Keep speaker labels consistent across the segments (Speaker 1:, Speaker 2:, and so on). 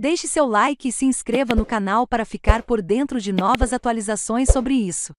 Speaker 1: Deixe seu like e se inscreva no canal para ficar por dentro de novas atualizações sobre isso.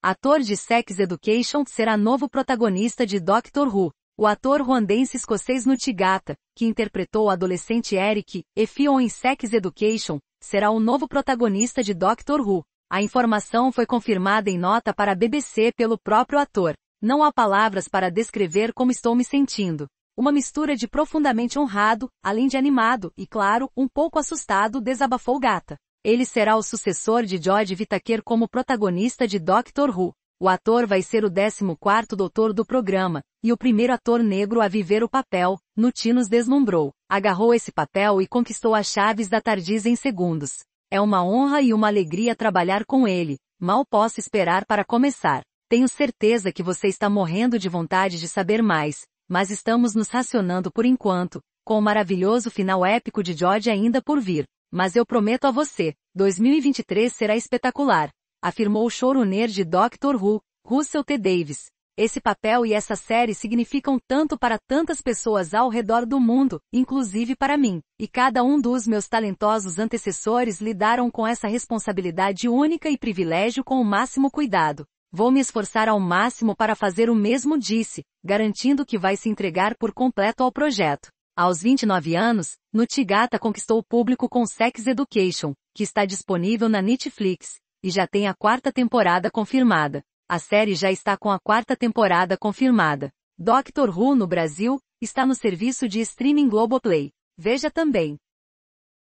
Speaker 1: Ator de Sex Education será novo protagonista de Doctor Who. O ator ruandense escocês Nutigata, que interpretou o adolescente Eric, Efion em Sex Education, será o novo protagonista de Doctor Who. A informação foi confirmada em nota para a BBC pelo próprio ator. Não há palavras para descrever como estou me sentindo. Uma mistura de profundamente honrado, além de animado, e claro, um pouco assustado, desabafou Gata. Ele será o sucessor de George Vitaker como protagonista de Doctor Who. O ator vai ser o 14º doutor do programa, e o primeiro ator negro a viver o papel, Nutinos deslumbrou, agarrou esse papel e conquistou as chaves da Tardiz em segundos. É uma honra e uma alegria trabalhar com ele, mal posso esperar para começar. Tenho certeza que você está morrendo de vontade de saber mais, mas estamos nos racionando por enquanto, com o maravilhoso final épico de George ainda por vir. Mas eu prometo a você, 2023 será espetacular, afirmou o showrunner de Doctor Who, Russell T. Davis. Esse papel e essa série significam tanto para tantas pessoas ao redor do mundo, inclusive para mim, e cada um dos meus talentosos antecessores lidaram com essa responsabilidade única e privilégio com o máximo cuidado. Vou me esforçar ao máximo para fazer o mesmo, disse, garantindo que vai se entregar por completo ao projeto. Aos 29 anos, Nutigata conquistou o público com Sex Education, que está disponível na Netflix, e já tem a quarta temporada confirmada. A série já está com a quarta temporada confirmada. Doctor Who no Brasil está no serviço de streaming Globoplay. Veja também